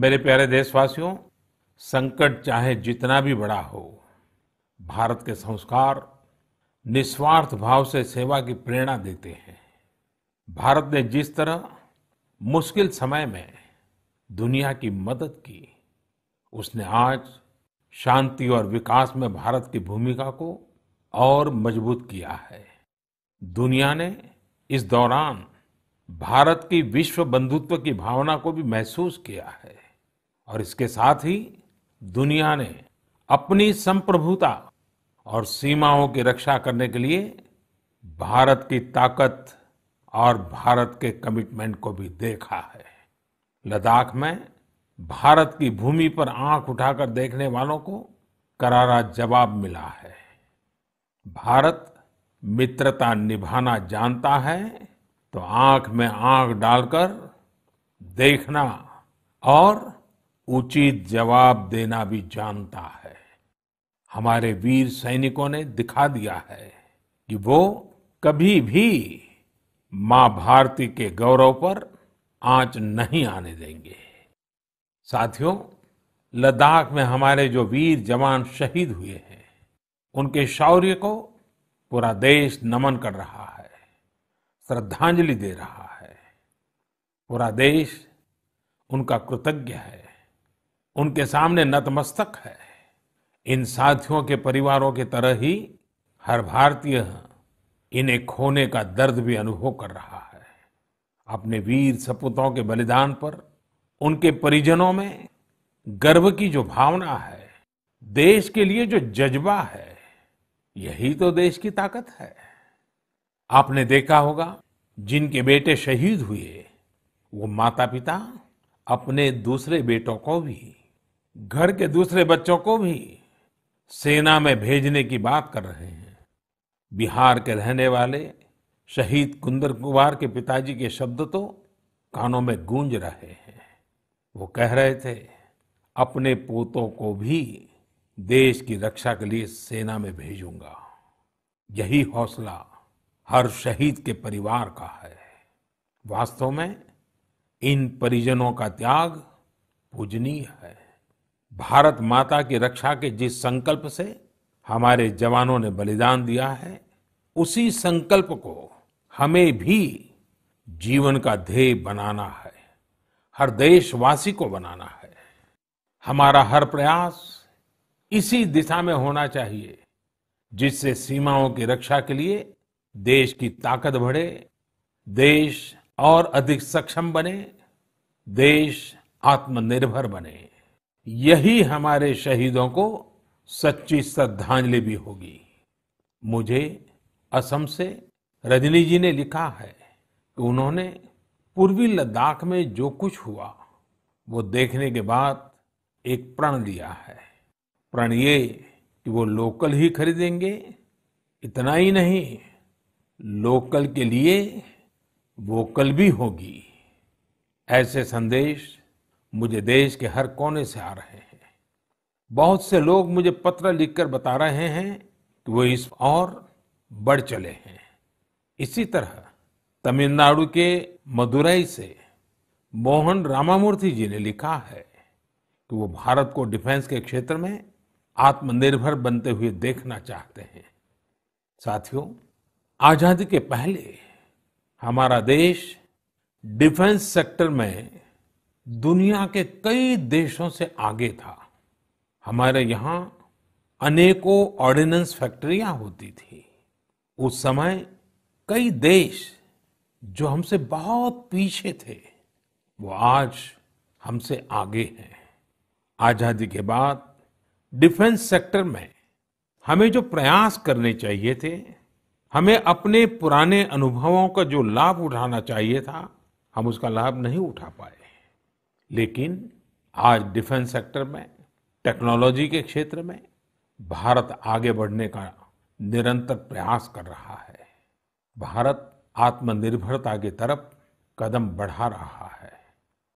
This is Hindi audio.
मेरे प्यारे देशवासियों संकट चाहे जितना भी बड़ा हो भारत के संस्कार निस्वार्थ भाव से सेवा की प्रेरणा देते हैं भारत ने जिस तरह मुश्किल समय में दुनिया की मदद की उसने आज शांति और विकास में भारत की भूमिका को और मजबूत किया है दुनिया ने इस दौरान भारत की विश्व बंधुत्व की भावना को भी महसूस किया है और इसके साथ ही दुनिया ने अपनी संप्रभुता और सीमाओं की रक्षा करने के लिए भारत की ताकत और भारत के कमिटमेंट को भी देखा है लद्दाख में भारत की भूमि पर आंख उठाकर देखने वालों को करारा जवाब मिला है भारत मित्रता निभाना जानता है तो आंख में आंख डालकर देखना और उचित जवाब देना भी जानता है हमारे वीर सैनिकों ने दिखा दिया है कि वो कभी भी मां भारती के गौरव पर आंच नहीं आने देंगे साथियों लद्दाख में हमारे जो वीर जवान शहीद हुए हैं उनके शौर्य को पूरा देश नमन कर रहा है श्रद्धांजलि दे रहा है पूरा देश उनका कृतज्ञ है उनके सामने नतमस्तक है इन साथियों के परिवारों की तरह ही हर भारतीय इन्हें खोने का दर्द भी अनुभव कर रहा है अपने वीर सपूतों के बलिदान पर उनके परिजनों में गर्व की जो भावना है देश के लिए जो जज्बा है यही तो देश की ताकत है आपने देखा होगा जिनके बेटे शहीद हुए वो माता पिता अपने दूसरे बेटों को भी घर के दूसरे बच्चों को भी सेना में भेजने की बात कर रहे हैं बिहार के रहने वाले शहीद कुंदर कुमार के पिताजी के शब्द तो कानों में गूंज रहे हैं वो कह रहे थे अपने पोतों को भी देश की रक्षा के लिए सेना में भेजूंगा यही हौसला हर शहीद के परिवार का है वास्तव में इन परिजनों का त्याग पूजनीय है भारत माता की रक्षा के जिस संकल्प से हमारे जवानों ने बलिदान दिया है उसी संकल्प को हमें भी जीवन का ध्येय बनाना है हर देशवासी को बनाना है हमारा हर प्रयास इसी दिशा में होना चाहिए जिससे सीमाओं की रक्षा के लिए देश की ताकत बढ़े देश और अधिक सक्षम बने देश आत्मनिर्भर बने यही हमारे शहीदों को सच्ची श्रद्धांजलि भी होगी मुझे असम से रजनी जी ने लिखा है कि उन्होंने पूर्वी लद्दाख में जो कुछ हुआ वो देखने के बाद एक प्रण लिया है प्रण ये कि वो लोकल ही खरीदेंगे इतना ही नहीं लोकल के लिए वोकल भी होगी ऐसे संदेश मुझे देश के हर कोने से आ रहे हैं बहुत से लोग मुझे पत्र लिखकर बता रहे हैं कि वो इस और बढ़ चले हैं इसी तरह तमिलनाडु के मदुरई से मोहन रामामूर्ति जी ने लिखा है कि वो भारत को डिफेंस के क्षेत्र में आत्मनिर्भर बनते हुए देखना चाहते हैं साथियों आजादी के पहले हमारा देश डिफेंस सेक्टर में दुनिया के कई देशों से आगे था हमारे यहां अनेकों ऑर्डिनेंस फैक्ट्रियां होती थी उस समय कई देश जो हमसे बहुत पीछे थे वो आज हमसे आगे हैं आजादी के बाद डिफेंस सेक्टर में हमें जो प्रयास करने चाहिए थे हमें अपने पुराने अनुभवों का जो लाभ उठाना चाहिए था हम उसका लाभ नहीं उठा पाए लेकिन आज डिफेंस सेक्टर में टेक्नोलॉजी के क्षेत्र में भारत आगे बढ़ने का निरंतर प्रयास कर रहा है भारत आत्मनिर्भरता की तरफ कदम बढ़ा रहा है